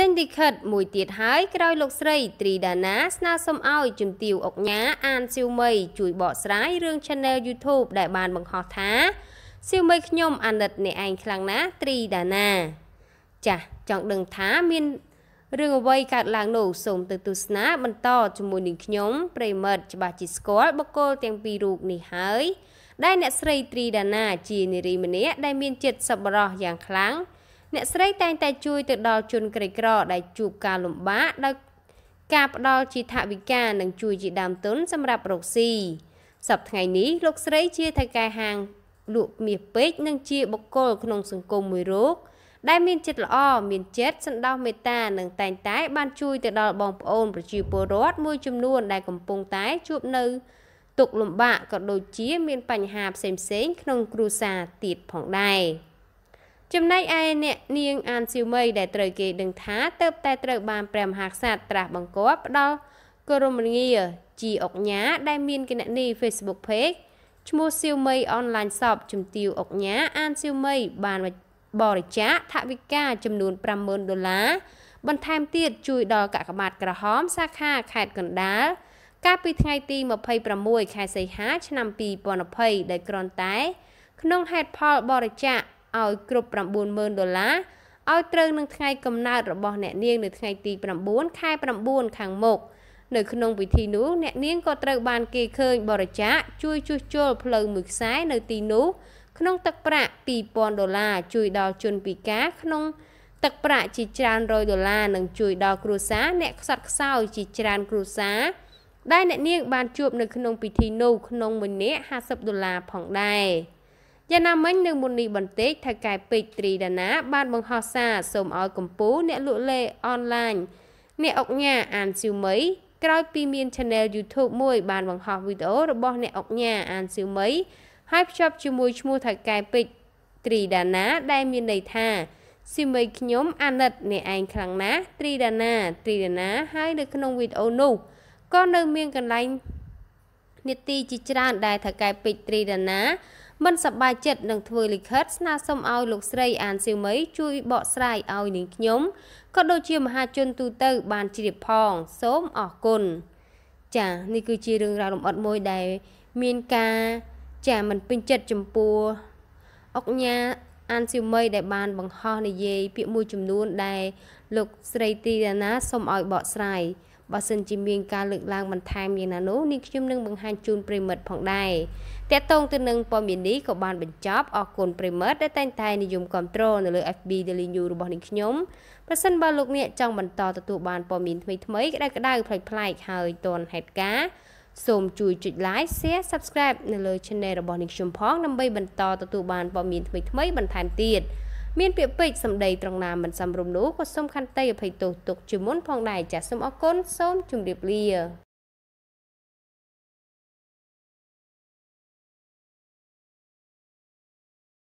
ចេញលិខិតមួយទៀតហើយក្រោយលោកស្រីត្រីដាណា ស្នើសុំឲ្យជំទាវអុកញ៉ាអានសៀវមី ជួយបកស្រាយរឿង Channel YouTube ដែលបានបង្ហោះថាសៀវមីខ្ញុំអាណិតអ្នកឯងខ្លាំងណាស់ត្រីដាណាចាស់ចង់ដឹងថាមានរឿងអ្វីកើតឡើងនោះសូមទៅទស្សនាបន្តជាមួយនឹងខ្ញុំប្រិមិត្តច្បាស់ជាស្គាល់បកគលទាំងពីររូបនេះហើយ ដែលអ្នកស្រីត្រីដាណា ជានារីម្នាក់ដែលមានចិត្តសប្បុរសយ៉ាងខ្លាំងអ្នកស្រីតែងតែជួយទៅដល់ជនក្រីក្រដែលជួបការលំបាកដោយការផ្ដល់ជាថវិកានិងជួយជាដើមទុនសម្រាប់រកស៊ីសប្តាហ៍នេះលោកស្រីជាថៅកែហាងលក់មាសពេជ្រនិងជាបុគ្គលក្នុងសង្គមមួយរូបដែលមានចិត្តល្អ មានចិត្តសន្តោសមេត្តានិងតែងតែបានជួយទៅដល់បងប្អូនប្រជាពលរដ្ឋមួយចំនួន ដែលកំពុងតែជួបនៅ ទុកលំបាកក៏ដូចជាមានបញ្ហាផ្សេងៗក្នុងគ្រួសារទៀតផងដែរ។ចំណែកឯអ្នកនាងអានស៊ីវមីដែលត្រូវគេដឹងថាទៅតែត្រូវបានព្រះមហាក្សត្រត្រាស់បង្គាប់ផ្ដល់គោរមងារជីអុកញ៉ាដែលមានគណនី Facebook Page ឈ្មោះស៊ីវមី Online Shop ជំទាវអុកញ៉ាអានស៊ីវមី បានបរិច្ចាគថវិកាចំនួន50,000ដុល្លារបន្ថែមទៀតជួយដល់កាកបាទក្រហមសាខាខេត្តកណ្ដាលកាលពីថ្ងៃទី26ខែសីហាឆ្នាំ2020ដោយគ្រាន់តែ ក្នុងហេតុផលបរិច្ចាគឲ្យគ្រប់90000ដុល្លារឲ្យត្រូវនឹងថ្ងៃកំណើតរបស់អ្នកនាងនៅថ្ងៃទី9ខែ9ខាងមុខនៅក្នុងពិធីនោះអ្នកនាងក៏ត្រូវបានគេឃើញបរិច្ចាគជួយ ជួសជុលផ្លូវមួយខ្សែនៅ ទីនោះក្នុង ទឹកប្រាក់2000ដុល្លារជួយដល់ជនពិការ ក្នុងទឹកប្រាក់ជាច្រើនរយដុល្លារនិងជួយដល់គ្រួសារអ្នកខ្សត់ខ្សោយជាច្រើន គ្រួសារដែលអ្នកនាង បានជួប នៅក្នុងពិធីនោះក្នុងមួយនាក់50ដុល្លារផងដែរ។យ៉ាងណាមិញនៅមុននេះបន្តិចថៅកែពេជ្រត្រីដាណាបានបង្ហោះសារសូមឲ្យកម្ពុជាអ្នកលក់លេអនឡាញអ្នកអុកញ៉ាអានស៊ីវមី ក្រោយពីមាន Channel YouTube មួយបានបង្ហោះវីដេអូរបស់អ្នកអុកញ៉ាអានស៊ីវមី ហើយភ្ជាប់ជាមួយឈ្មោះថៅកែពេជ្រត្រីដាណា ដែលមានន័យថាស៊ីមីខ្ញុំអាណិតអ្នកឯងខ្លាំងណាស់ត្រីដាណាត្រីដាណាហើយនៅក្នុងវីដេអូនោះក៏នៅមានកន្លែងនីតិជាច្រើនដែលថៅកែពេជ្រត្រីដាណាមិនសប្បាយចិត្តនឹងធ្វើលិខិតស្នើសុំឲ្យលោកស្រីអានសៀវមី ជួយបកស្រាយឲ្យនាងខ្ញុំក៏ដូចជាមហាជនទូទៅ បានជ្រាបផងសូមអរគុណចានេះគឺជារឿងរ៉ាវលម្អិតមួយដែលមានការចាមិនពេញចិត្តចំពោះអុកញ៉ាអានសៀវមីដែលបានបង្ហោះនិយាយពាក្យមួយចំនួនដែល លោកស្រីទីរណាសូមឲ្យបកស្រាយបើសិនជាមានការលើកឡើងបន្ថែមយ៉ាងណានោះនាងខ្ញុំនឹងបង្ហាញជូនប្រិមិត្តផងដែរតាក់ទងទៅនឹងព័ត៌មាននេះក៏បានបញ្ចប់អរគុណប្រិមិត្តដែលតែងតែនិយមគ្រប់គ្រងនៅលើ FB Daily News របស់នាងខ្ញុំប្រសិនបើលោកអ្នកចង់បន្តទទួលបានព័ត៌មានថ្មីៗក្តៅក្តៅប្លែកប្លែកហើយទាន់ហេតុការណ៍សូមជួយចុច like share subscribe នៅលើ channel របស់នាងខ្ញុំផងដើម្បីបន្តទទួលបានព័ត៌មានថ្មីៗបន្ថែមទៀត។មានពាក្យពេចន៍សម្ដីត្រង់ណាមិនសមរម្យនោះក៏សូមខន្តីអភ័យទោសទុកជាមុនផងដែរចាសសូមអរគុណសូមជម្រាបលា